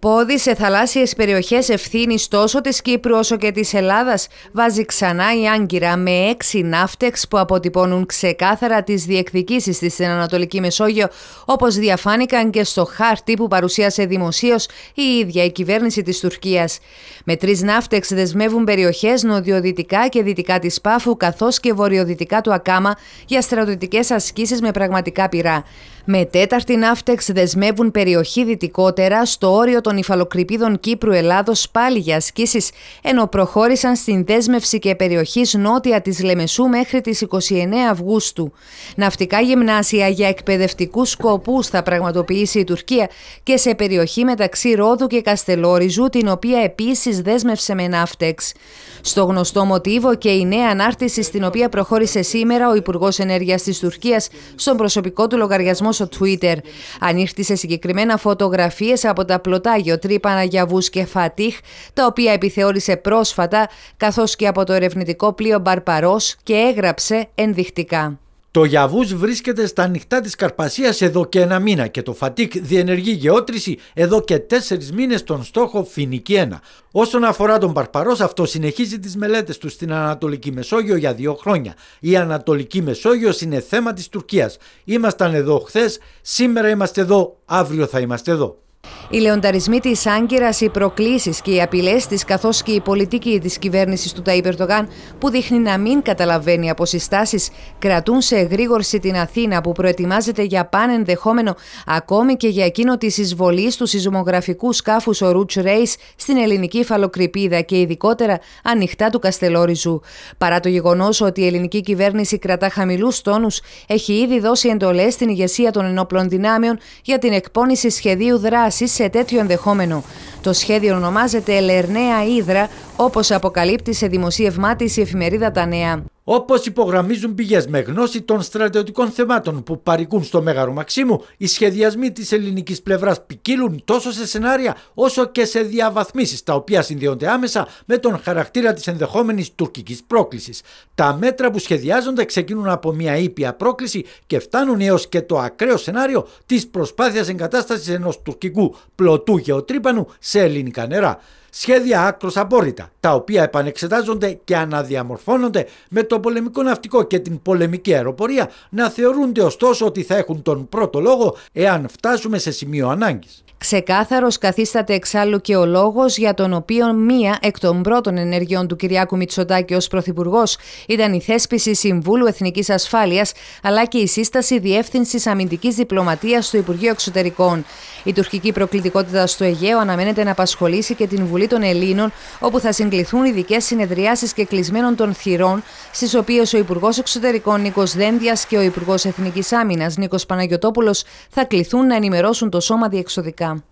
Πόδι σε θαλάσσιες περιοχές ευθύνης τόσο της Κύπρου όσο και της Ελλάδας βάζει ξανά η Άγκυρα με έξι ναύτεξ που αποτυπώνουν ξεκάθαρα τις διεκδικήσεις της στην Ανατολική Μεσόγειο, όπως διαφάνηκαν και στο χάρτη που παρουσίασε δημοσίως η ίδια η κυβέρνηση της Τουρκίας. Με τρεις ναύτεξ δεσμεύουν περιοχές νοτιοδυτικά και δυτικά της Πάφου καθώς και βορειοδυτικά του Ακάμα για στρατιωτικές ασκήσεις με πραγματικά πυρά. Με τέταρτη ναύτεξ δεσμεύουν περιοχή δυτικότερα στο όριο των των υφαλοκρηπίδων Κύπρου Ελλάδος πάλι για ασκήσεις, ενώ προχώρησαν στην δέσμευση και περιοχής νότια της Λεμεσού μέχρι τις 29 Αυγούστου. Ναυτικά γυμνάσια για εκπαιδευτικούς σκοπούς θα πραγματοποιήσει η Τουρκία και σε περιοχή μεταξύ Ρόδου και Καστελόριζου, την οποία επίσης δέσμευσε με ναύτεξ. Στο γνωστό μοτίβο και η νέα ανάρτηση στην οποία προχώρησε σήμερα ο Υπουργός Ενέργειας της Τουρκίας στον προσωπικό του λογαριασμό στο Twitter. Ανήρτησε συγκεκριμένα φωτογραφίες από τα πλωτά Άγιο Τρίπανα, Γιαβούς και Φατίχ, τα οποία επιθεώρησε πρόσφατα, καθώς και από το ερευνητικό πλοίο Μπαρπαρός και έγραψε ενδεικτικά. Το Γιαβού βρίσκεται στα ανοιχτά της Καρπασίας εδώ και ένα μήνα και το Φατίκ διενεργεί γεώτρηση εδώ και τέσσερις μήνες στον στόχο Φινική 1. Όσον αφορά τον Παρπαρό, αυτό συνεχίζει τις μελέτες του στην Ανατολική Μεσόγειο για δύο χρόνια. Η Ανατολική Μεσόγειος είναι θέμα της Τουρκίας. Ήμασταν εδώ χθες, σήμερα είμαστε εδώ, αύριο θα είμαστε εδώ. Οι λεονταρισμοί της Άγκυρας, οι προκλήσεις και οι απειλές της, καθώς και η πολιτική της κυβέρνησης του Ταϊπερτογάν που δείχνει να μην καταλαβαίνει από κρατούν σε εγρήγορση την Αθήνα που προετοιμάζεται για πανενδεχόμενο ακόμη και για εκείνο της εισβολής του σεισμογραφικούς σκάφους Ορούτ Ρέις στην ελληνική φαλοκρηπίδα και ειδικότερα ανοιχτά του Καστελόριζου. Παρά το γεγονός ότι η ελληνική κυβέρνηση κρατά χαμηλούς τόνους, έχει ήδη δώσει εντολές στην ηγεσία των ενόπλων δυνάμεων για την εκπόνηση σχεδίου δράσης σε τέτοιο ενδεχόμενο. Το σχέδιο ονομάζεται Ελερνέα Ήδρα, όπως αποκαλύπτει σε δημοσίευμά της η εφημερίδα Τα Νέα. Όπως υπογραμμίζουν πηγές με γνώση των στρατιωτικών θεμάτων που παρικούν στο Μέγαρο Μαξίμου, οι σχεδιασμοί της ελληνικής πλευράς ποικίλουν τόσο σε σενάρια όσο και σε διαβαθμίσεις, τα οποία συνδέονται άμεσα με τον χαρακτήρα της ενδεχόμενης τουρκικής πρόκλησης. Τα μέτρα που σχεδιάζονται ξεκινούν από μια ήπια πρόκληση και φτάνουν έως και το ακραίο σενάριο της προσπάθειας εγκατάστασης ενός τουρκικού πλωτού γεωτρύπανου σε ελληνικά νερά σχέδια άκρως απόρριτα, τα οποία επανεξετάζονται και αναδιαμορφώνονται με το πολεμικό ναυτικό και την πολεμική αεροπορία να θεωρούνται ωστόσο ότι θα έχουν τον πρώτο λόγο εάν φτάσουμε σε σημείο ανάγκης. Ξεκάθαρος καθίσταται εξάλλου και ο λόγος για τον οποίο μία εκ των πρώτων ενεργειών του Κυριάκου Μητσοτάκη ως Πρωθυπουργός ήταν η θέσπιση Συμβούλου Εθνικής Ασφάλειας αλλά και η σύσταση Διεύθυνσης Αμυντικής Διπλωματίας στο Υπουργείο Εξωτερικών. Η τουρκική προκλητικότητα στο Αιγαίο αναμένεται να απασχολήσει και την Βουλή των Ελλήνων, όπου θα συγκληθούν ειδικές συνεδριάσεις και κλεισμένων των θυρών, στις οποίες ο Υπουργός Εξωτερικών Νίκος Δέντια και ο Υπουργός Εθνικής Άμυνας Νίκος Παναγιοτόπουλος θα κληθούν να ενημερώσουν το σώμα διεξοδικά.